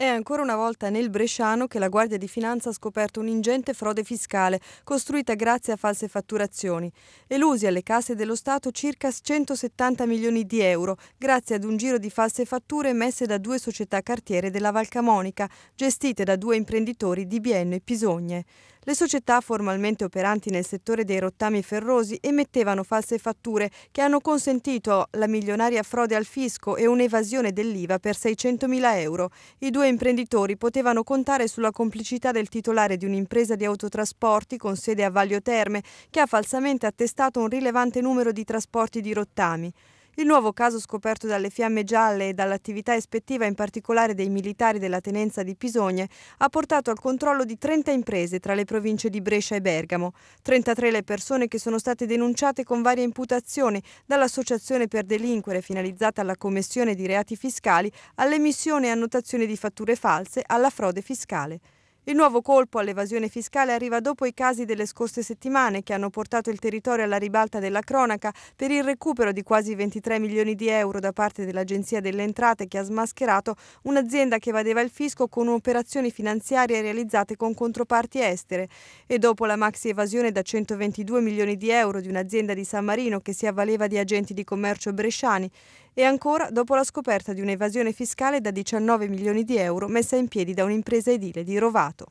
È ancora una volta nel Bresciano che la Guardia di Finanza ha scoperto un'ingente frode fiscale costruita grazie a false fatturazioni. Elusi alle casse dello Stato circa 170 milioni di euro grazie ad un giro di false fatture emesse da due società cartiere della Valcamonica, gestite da due imprenditori di Bienne e Pisogne. Le società formalmente operanti nel settore dei rottami ferrosi emettevano false fatture che hanno consentito la milionaria frode al fisco e un'evasione dell'IVA per 600 mila euro. I due imprenditori potevano contare sulla complicità del titolare di un'impresa di autotrasporti con sede a Vaglio Terme, che ha falsamente attestato un rilevante numero di trasporti di rottami. Il nuovo caso scoperto dalle fiamme gialle e dall'attività ispettiva in particolare dei militari della tenenza di Pisogne ha portato al controllo di 30 imprese tra le province di Brescia e Bergamo, 33 le persone che sono state denunciate con varie imputazioni dall'associazione per delinquere finalizzata alla commissione di reati fiscali all'emissione e annotazione di fatture false alla frode fiscale. Il nuovo colpo all'evasione fiscale arriva dopo i casi delle scorse settimane che hanno portato il territorio alla ribalta della cronaca per il recupero di quasi 23 milioni di euro da parte dell'Agenzia delle Entrate che ha smascherato un'azienda che evadeva il fisco con operazioni finanziarie realizzate con controparti estere e dopo la maxi evasione da 122 milioni di euro di un'azienda di San Marino che si avvaleva di agenti di commercio bresciani e ancora dopo la scoperta di un'evasione fiscale da 19 milioni di euro messa in piedi da un'impresa edile di Rovato.